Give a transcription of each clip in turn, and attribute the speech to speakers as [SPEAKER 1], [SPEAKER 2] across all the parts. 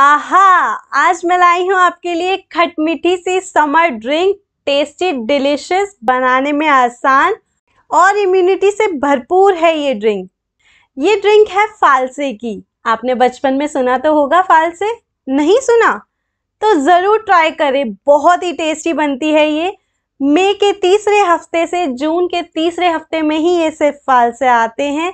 [SPEAKER 1] आहा आज मैं लाई हूँ आपके लिए खट मीठी सी समर ड्रिंक टेस्टी डिलीशियस बनाने में आसान और इम्यूनिटी से भरपूर है ये ड्रिंक ये ड्रिंक है फालसे की आपने बचपन में सुना तो होगा फालसे नहीं सुना तो ज़रूर ट्राई करें बहुत ही टेस्टी बनती है ये मई के तीसरे हफ्ते से जून के तीसरे हफ्ते में ही ये सिर्फ फालसे आते हैं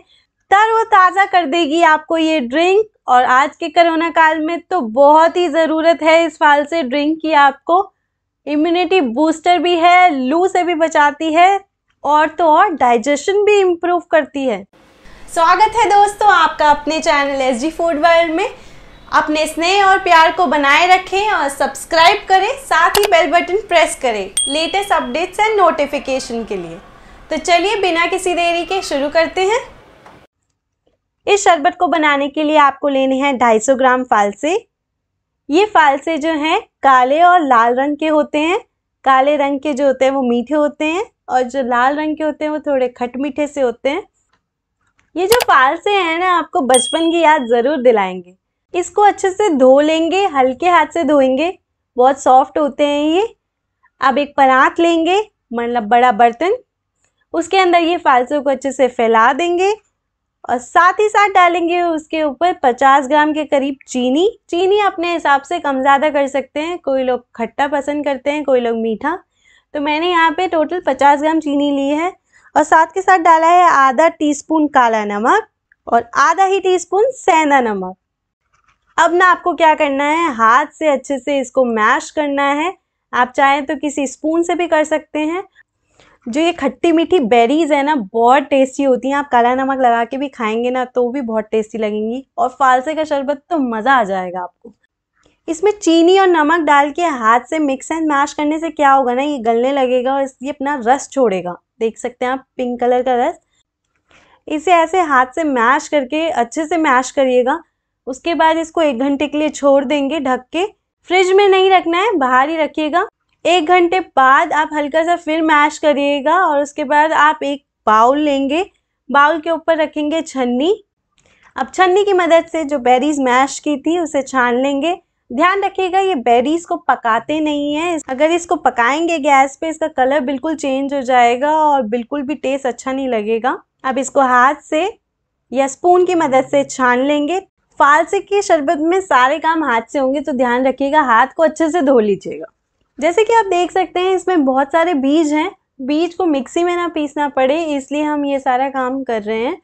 [SPEAKER 1] तरोताज़ा कर देगी आपको ये ड्रिंक और आज के कोरोना काल में तो बहुत ही ज़रूरत है इस फाल से ड्रिंक की आपको इम्यूनिटी बूस्टर भी है लू से भी बचाती है और तो और डाइजेशन भी इम्प्रूव करती है स्वागत है दोस्तों आपका अपने channel S G food world में अपने स्नेह और प्यार को बनाए रखें और सब्सक्राइब करें साथ ही बेल बटन प्रेस करें लेटेस्ट अपडेट्स एंड नोटिफिकेशन के लिए तो चलिए बिना किसी देरी के शुरू करते हैं इस शरबत को बनाने के लिए आपको लेने हैं 250 ग्राम फालसे ये फालसे जो हैं काले और लाल रंग के होते हैं काले रंग के जो होते हैं वो मीठे होते हैं और जो लाल रंग के होते हैं वो थोड़े खट मीठे से होते हैं ये जो फालसे हैं ना आपको बचपन की याद ज़रूर दिलाएंगे इसको अच्छे से धो लेंगे हल्के हाथ से धोएंगे बहुत सॉफ्ट होते हैं ये अब एक परात लेंगे मतलब बड़ा बर्तन उसके अंदर ये फालसों को अच्छे से फैला देंगे और साथ ही साथ डालेंगे उसके ऊपर 50 ग्राम के करीब चीनी चीनी अपने हिसाब से कम ज़्यादा कर सकते हैं कोई लोग खट्टा पसंद करते हैं कोई लोग मीठा तो मैंने यहाँ पे टोटल 50 ग्राम चीनी ली है और साथ के साथ डाला है आधा टीस्पून काला नमक और आधा ही टीस्पून सेंधा नमक अब ना आपको क्या करना है हाथ से अच्छे से इसको मैश करना है आप चाहें तो किसी स्पून से भी कर सकते हैं जो ये खट्टी मीठी बेरीज है ना बहुत टेस्टी होती हैं आप काला नमक लगा के भी खाएंगे ना तो भी बहुत टेस्टी लगेंगी और फालसे का शरबत तो मज़ा आ जाएगा आपको इसमें चीनी और नमक डाल के हाथ से मिक्स एंड मैश करने से क्या होगा ना ये गलने लगेगा और ये अपना रस छोड़ेगा देख सकते हैं आप पिंक कलर का रस इसे ऐसे हाथ से मैश करके अच्छे से मैश करिएगा उसके बाद इसको एक घंटे के लिए छोड़ देंगे ढक के फ्रिज में नहीं रखना है बाहर ही रखिएगा एक घंटे बाद आप हल्का सा फिर मैश करिएगा और उसके बाद आप एक बाउल लेंगे बाउल के ऊपर रखेंगे छन्नी अब छन्नी की मदद से जो बेरीज मैश की थी उसे छान लेंगे ध्यान रखिएगा ये बेरीज को पकाते नहीं है अगर इसको पकाएंगे गैस पे इसका कलर बिल्कुल चेंज हो जाएगा और बिल्कुल भी टेस्ट अच्छा नहीं लगेगा अब इसको हाथ से या स्पून की मदद से छान लेंगे फालसे के शरबत में सारे काम हाथ से होंगे तो ध्यान रखिएगा हाथ को अच्छे से धो लीजिएगा जैसे कि आप देख सकते हैं इसमें बहुत सारे बीज हैं बीज को मिक्सी में ना पीसना पड़े इसलिए हम ये सारा काम कर रहे हैं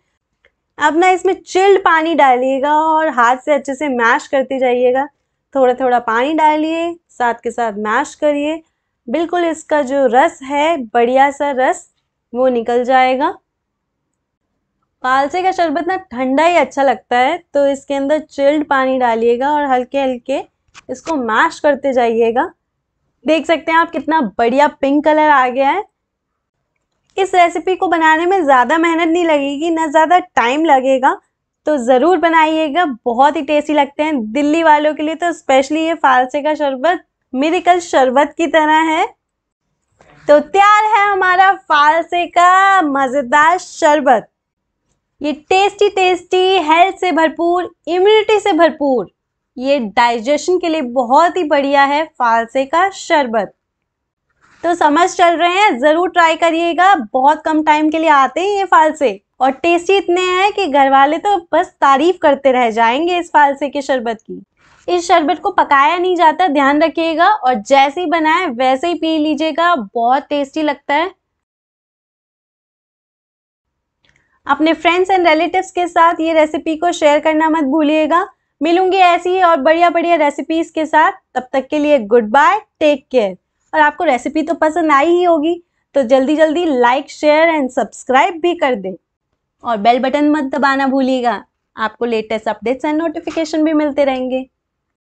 [SPEAKER 1] अब ना इसमें चिल्ड पानी डालिएगा और हाथ से अच्छे से मैश करते जाइएगा थोड़ा थोड़ा पानी डालिए साथ के साथ मैश करिए बिल्कुल इसका जो रस है बढ़िया सा रस वो निकल जाएगा पालसे का शरबत ना ठंडा ही अच्छा लगता है तो इसके अंदर चिल्ड पानी डालिएगा और हल्के हल्के इसको मैश करते जाइएगा देख सकते हैं आप कितना बढ़िया पिंक कलर आ गया है इस रेसिपी को बनाने में ज़्यादा मेहनत नहीं लगेगी ना ज़्यादा टाइम लगेगा तो ज़रूर बनाइएगा बहुत ही टेस्टी लगते हैं दिल्ली वालों के लिए तो स्पेशली ये फालसे का शरबत मेरिकल शरबत की तरह है तो तैयार है हमारा फालसे का मज़ेदार शरबत ये टेस्टी टेस्टी हेल्थ से भरपूर इम्यूनिटी से भरपूर ये डाइजेशन के लिए बहुत ही बढ़िया है फालसे का शरबत तो समझ चल रहे हैं ज़रूर ट्राई करिएगा बहुत कम टाइम के लिए आते हैं ये फालसे और टेस्टी इतने हैं कि घर वाले तो बस तारीफ करते रह जाएंगे इस फालसे के शरबत की इस शरबत को पकाया नहीं जाता ध्यान रखिएगा और जैसे ही बनाए वैसे ही पी लीजिएगा बहुत टेस्टी लगता है अपने फ्रेंड्स एंड रिलेटिव्स के साथ ये रेसिपी को शेयर करना मत भूलिएगा मिलूंगी ऐसी और बढ़िया बढ़िया रेसिपीज के साथ तब तक के लिए गुड बाय टेक केयर और आपको रेसिपी तो पसंद आई ही होगी तो जल्दी जल्दी लाइक शेयर एंड सब्सक्राइब भी कर दें और बेल बटन मत दबाना भूलिएगा आपको लेटेस्ट अपडेट्स एंड नोटिफिकेशन भी मिलते रहेंगे